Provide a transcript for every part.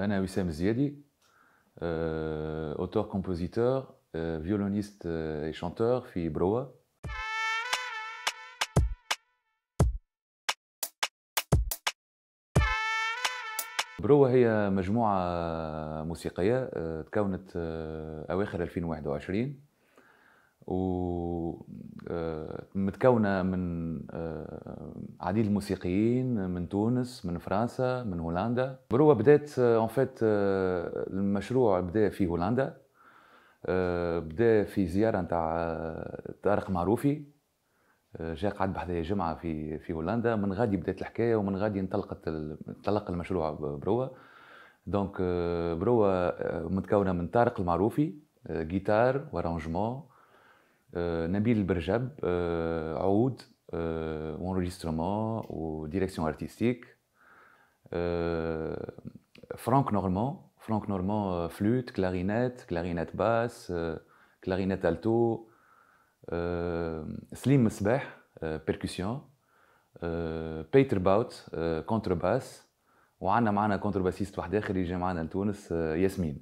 أنا وسام الزيادي أوتور كومبوزيتور فيولونيست اي شانتور في بروا بروا هي مجموعة موسيقية آه، تكونت آه، أواخر 2021 ومتكونه آه، من آه، عديد الموسيقيين من تونس من فرنسا من هولندا بروا بدات اون آه، فيت المشروع بدا في هولندا بدا في زياره نتاع طارق معروفي جا قعد بحذايا جمعه في في هولندا من غادي بدات الحكايه ومن غادي انطلقت انطلق المشروع بروا دونك بروا متكونه من طارق المعروفي جيتار وارانجمون Euh, Nabil Berjab, euh, Aoud, euh, enregistrement ou direction artistique. Franck Normand, flûte, clarinette, clarinette basse, clarinette alto. Slim Mesbah, percussion. Peter Bout, contrebasse. وعندنا معنا un contrebassiste اخر يجي معنا Tunis, ياسمين.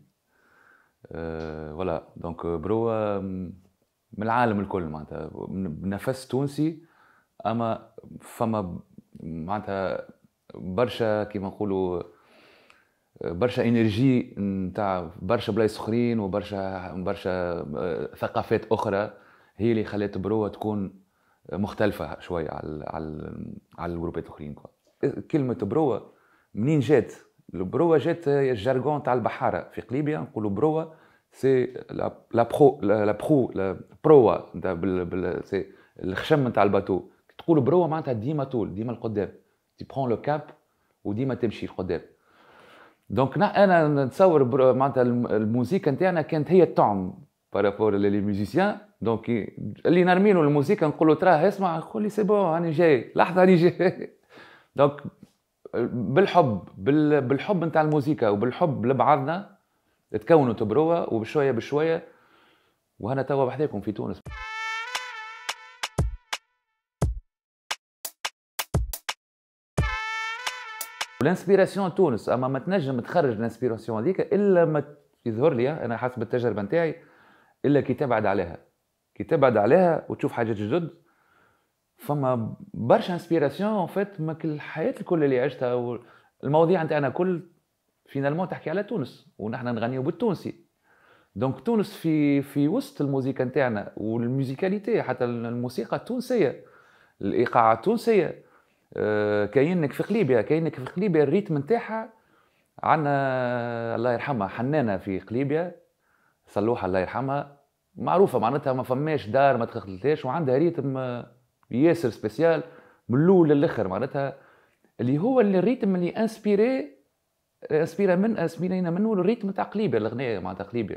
Voilà. Donc, bro. من العالم الكل معناتها بنفس تونسي اما فما معناتها برشا كيما نقولوا برشا انرجي نتاع برشا بلايص اخرين وبرشا برشا آه، ثقافات اخرى هي اللي خلات بروه تكون مختلفه شويه على على على الجروبات الاخرين كلمه بروه منين جات البروه جات آه، الجارجون تاع البحاره في قليبيا نقولوا بروه سي لا برو لا برو لا بروا نتاع سي الخشم نتاع الباتو تقول بروا معناتها ديما طول ديما القدام تي برون لو كاب وديما تمشي القدام دونك انا نتصور معناتها الموسيقى نتاعنا كانت هي الطعم بارابور لي ميوزيسيان دونك اللي نرمي له الموسيقى نقول له تراه اسمع يقول لي سي بون راني جاي لحظه راني جاي دونك بالحب بالحب نتاع الموسيقى وبالحب لبعضنا تكونوا تبروا وبشويه بشويه وهنا توا بحذاكم في تونس والانسبيراسيون تونس اما ما تنجم تخرج الانسبيراسيون هذيك الا ما يظهر لي انا حسب التجربه نتاعي الا كي تبعد عليها كي تبعد عليها وتشوف حاجات جدد فما برشا انسبيراسيون فات ما الحياه الكل اللي عشتها والمواضيع نتاعنا كل فينالمون تحكي على تونس ونحن نغنيو بالتونسي دونك تونس في في وسط الموسيقى نتاعنا والموزيكاليتي حتى الموسيقى التونسيه الايقاع التونسيه آه، كاينك في قليبيا كاينك في قليبيا الريتم نتاعها عندنا الله يرحمها حنانه في قليبيا صلوحه الله يرحمها معروفه معناتها ما فماش دار ما تخلتهاش وعندها ريتم ياسر سبيسيال من الاول للاخر معناتها اللي هو الريتم اللي انسبيري اسبيرا من اسبيرينا منو الريتم تاع قليبه الاغنيه معناتها قليبه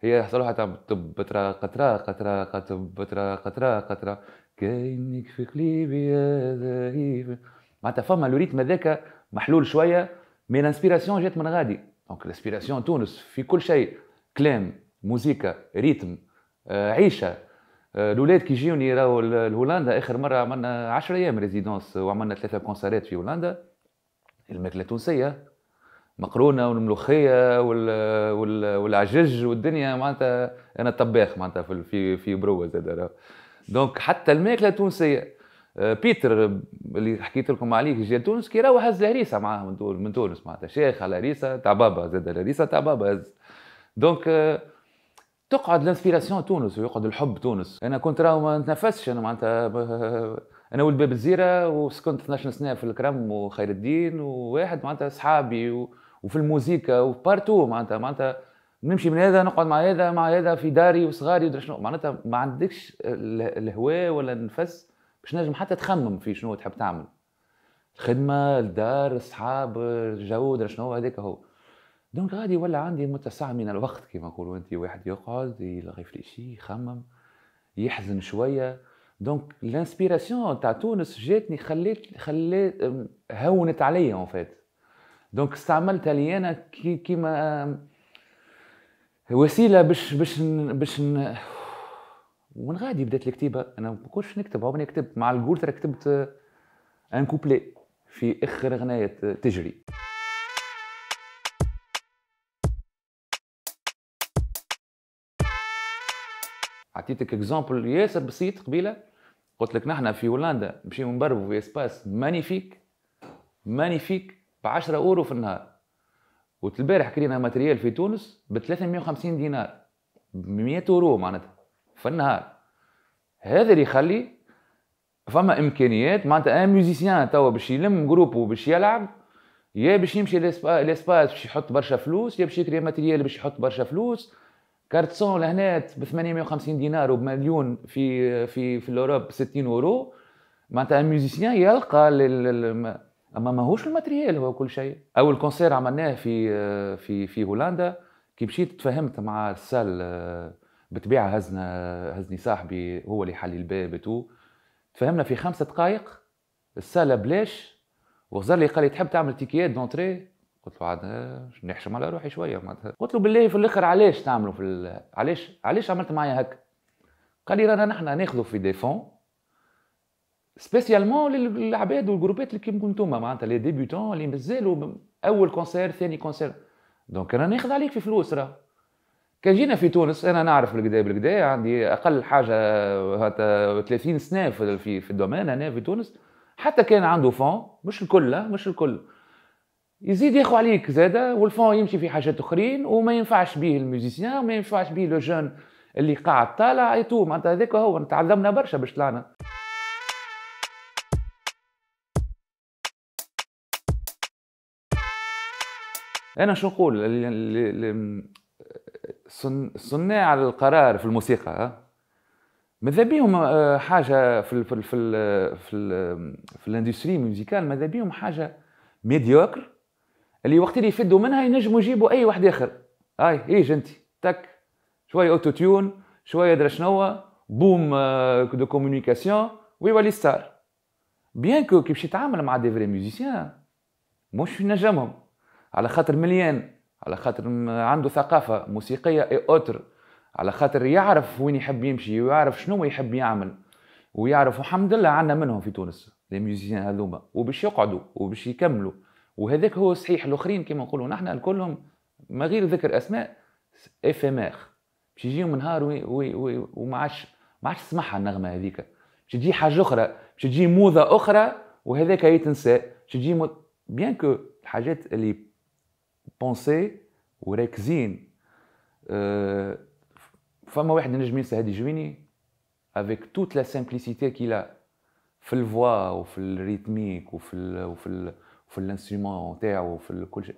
هي يحصلوها تاع بترا قطره قطره قطره قطب قطره قطره قطره كانك في قليبي يا ذهيب معناتها فما لو ريتم هذاك محلول شويه مي الانسبيراسيون جات من غادي دونك الانسبيراسيون تونس في كل شيء كلام موسيقى ريتم آه، عيشه آه، الاولاد كي يجيوني راهو لهولندا اخر مره عملنا 10 ايام ريزيدونس وعملنا ثلاثه كونسارات في هولندا الماكله التونسيه مقرونه والملوخيه والعجج والدنيا معناتها انا طباخ معناتها في في بروه زاد دونك حتى الماكله التونسيه آه، بيتر اللي حكيت لكم عليه جا تونس كي راهو هز الهريسه معاه من تونس معناتها شيخ على هريسه تاع بابا زاد الهريسه تاع بابا هز دونك آه، تقعد الانسبيراسيون تونس ويقعد الحب تونس انا كنت راهو ما نتنفسش انا معناتها آه، انا ولد باب الزيره وسكنت 12 سنه في الكرم وخير الدين وواحد معناتها صحابي و... وفي الموسيقى وبارتو معناتها معناتها نمشي من هذا نقعد مع هذا مع هذا في داري وصغاري ودري شنو معناتها ما عندكش الهواء ولا النفس باش نجم حتى تخمم في شنو تحب تعمل الخدمه الدار الصحاب الجو ودري شنو هذاك هو دونك غادي ولا عندي متسع من الوقت كما نقولوا انت واحد يقعد يريفليشي يخمم يحزن شويه دونك الانسبيراسيون تاع تونس جاتني خليت خليت هونت عليا اون فيت دونك استعملتها لي انا كي كيما وسيله باش باش باش ومن غادي بدات الكتيبه انا ما كنتش نكتب عمري كتبت مع الجول ترى كتبت ان كوبلي في اخر اغنيه تجري عطيتك اكزامبل ياسر بسيط قبيله قلت لك نحن في هولندا نمشيو نبربوا في اسباس مانيفيك مانيفيك ب 10 اورو في النهار والبارح كرينا ماتريال في تونس ب 350 دينار ب 100 اورو معناتها في النهار هذا اللي يخلي فما امكانيات معناتها ان ميوزيسيان توا باش يلم جروب وباش يلعب يا باش يمشي لاسباس باش يحط برشا فلوس يا باش يكري ماتريال باش يحط برشا فلوس كارتسون لهنا ب 850 دينار وبمليون في في في الاوروب 60 اورو معناتها ميوزيسيان يلقى اما ماهوش الماتريال هو كل شيء اول كونسير عملناه في في في هولندا كي مشيت تفهمت مع السال بتبيع هزنا هزني صاحبي هو اللي حل الباب تو تفهمنا في خمسة دقائق السالة بلاش وغزر لي قال لي تحب تعمل تيكيات دونتري قلت له عاد نحشم على روحي شويه معناتها قلت له بالله في الاخر علاش تعملوا في ال... علاش علاش عملت معايا هكا قال لي رانا نحنا ناخذوا في ديفون سبيسيالمون للعباد والجروبات اللي كيما كنتوما معناتها لي ديبيوتون اللي مازالوا اول كونسير ثاني كونسير دونك انا ناخذ عليك في فلوس راه كان جينا في تونس انا نعرف بالكدا بالكدا عندي اقل حاجه هتا 30 سنه في في الدومين انا في تونس حتى كان عنده فون مش الكل مش الكل يزيد ياخو عليك زاده والفون يمشي في حاجات اخرين وما ينفعش به الميوزيسيان وما ينفعش به لو جون اللي قاعد طالع اي تو معناتها هذاك هو تعلمنا برشا باش طلعنا انا شو نقول صناع القرار في الموسيقى ماذا بيهم آه، حاجه في الـ في الـ في الـ في, الـ في الاندستري ميوزيكال ماذا بيهم حاجه ميديوكر اللي وقت اللي يفدوا منها ينجموا يجيبوا اي واحد اخر هاي ايج جنتي تك شويه اوتو تيون شويه درا شنو بوم آه، دو كومونيكاسيون ويولي ستار بيان كو كي باش يتعامل مع دي فري ميوزيسيان مش ينجمهم على خاطر مليان على خاطر عنده ثقافة موسيقية اي اوتر على خاطر يعرف وين يحب يمشي ويعرف شنو يحب يعمل ويعرف والحمد لله عندنا منهم في تونس لي ميوزيسيان هذوما وباش يقعدوا وباش يكملوا وهذاك هو صحيح الاخرين كما نقولوا نحن الكلهم ما غير ذكر اسماء افيمير باش يجيهم نهار وما عادش ما عادش تسمعها النغمه هذيك باش تجي حاجه اخرى باش تجي موضه اخرى وهذاك يتنسى باش تجي بيان كو الحاجات اللي بونسي وراكزين آه، فما واحد نجم ينسى هادي جويني افيك توت لا سامبليسيتي كيلا في الفوا وفي الريتميك وفي الـ وفي الـ وفي الانسترومون تاعو وفي كل شيء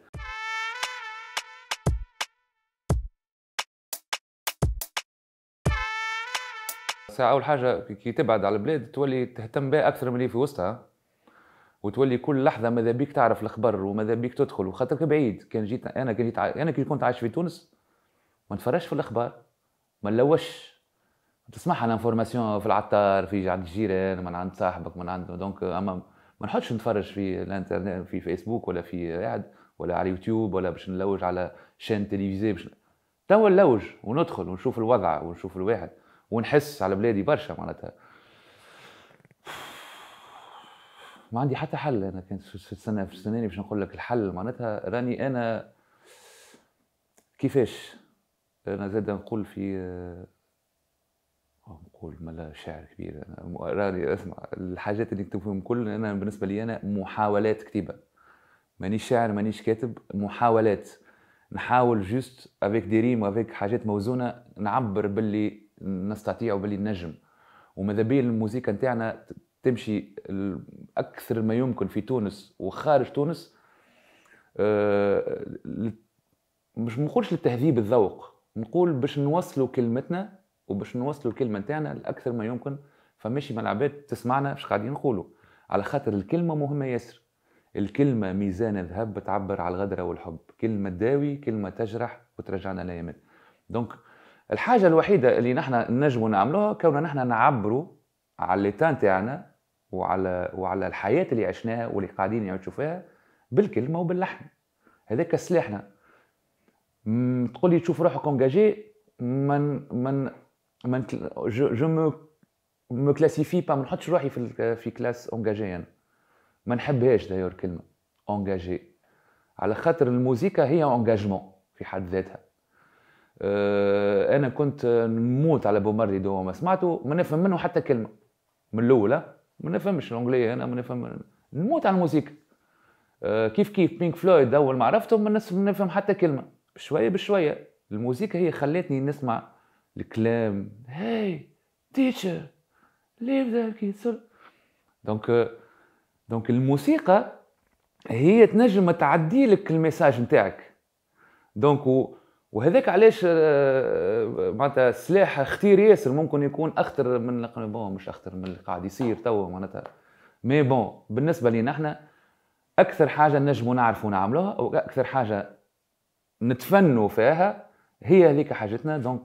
ساعة أول حاجة كي تبعد على البلاد تولي تهتم بها أكثر من اللي في وسطها وتولي كل لحظه ماذا بيك تعرف الخبر وماذا بيك تدخل وخاطرك بعيد كان جيت انا كان جيت انا كي كنت عايش في تونس ما نتفرجش في الاخبار ما نلوش تسمعها لانفورماسيون في العطار في عند الجيران من عند صاحبك من عند دونك اما ما نحطش نتفرج في الانترنت في فيسبوك ولا في قاعد ولا على يوتيوب ولا باش نلوج على شان تلفزيون باش توا نلوج وندخل ونشوف الوضع ونشوف الواحد ونحس على بلادي برشا معناتها ما عندي حتى حل انا كنت في السنه في السنه باش نقول لك الحل معناتها راني انا كيفاش انا زاد نقول في آه، نقول ملا شاعر كبير انا راني اسمع الحاجات اللي نكتب فيهم كل انا بالنسبه لي انا محاولات كتيبه مانيش شاعر مانيش كاتب محاولات نحاول جوست افيك دي ريم وافيك حاجات موزونه نعبر باللي نستطيع وباللي نجم وماذا بيا الموسيقى نتاعنا تمشي اكثر ما يمكن في تونس وخارج تونس آه، مش نقولش لتهذيب الذوق نقول باش نوصلوا كلمتنا وباش نوصلوا الكلمه نتاعنا لاكثر ما يمكن فماشي مع العباد تسمعنا باش قاعدين نقولوا على خاطر الكلمه مهمه ياسر الكلمه ميزان ذهب بتعبر على الغدره والحب كلمه تداوي كلمه تجرح وترجعنا الايامات دونك الحاجه الوحيده اللي نحن نجموا نعملوها كوننا نحن نعبروا على ليتان تاعنا وعلى وعلى الحياه اللي عشناها واللي قاعدين نعيشوا فيها بالكلمه وباللحن هذاك سلاحنا تقول لي تشوف روحك انجاجي من من من جو مو مو كلاسيفي با ما نحطش روحي في في كلاس انجاجي انا ما نحبهاش دايور الكلمه انجاجي على خاطر الموسيقى هي انجاجمون في حد ذاتها أه، انا كنت نموت على بوماردي دو ما سمعته ما نفهم منه حتى كلمه من الاولى ما نفهمش الانجليه انا ما نفهم نموت على الموسيقى آه كيف كيف بينك فلويد اول ما عرفتهم ما نفهم حتى كلمه بشويه بشويه الموسيقى هي خلتني نسمع الكلام هاي تيتشر ليف ذا دونك دونك الموسيقى هي تنجم تعدي لك الميساج نتاعك دونك وهذاك علاش آه، آه، معناتها سلاح خطير ياسر ممكن يكون اخطر من بون مش اخطر من اللي قاعد يصير توا معناتها مي بون بالنسبه لينا احنا اكثر حاجه نجموا نعرفوا نعملوها واكثر حاجه نتفنوا فيها هي هذيك حاجتنا دونك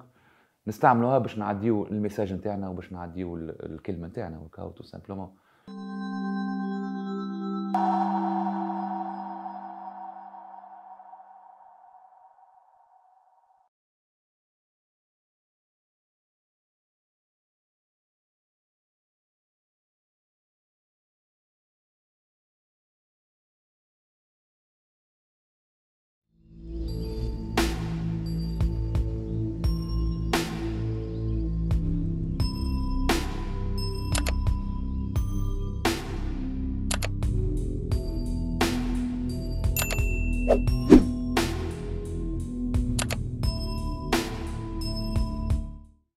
نستعملوها باش نعديو الميساج نتاعنا وباش نعديو الكلمه نتاعنا وكاو تو سامبلومون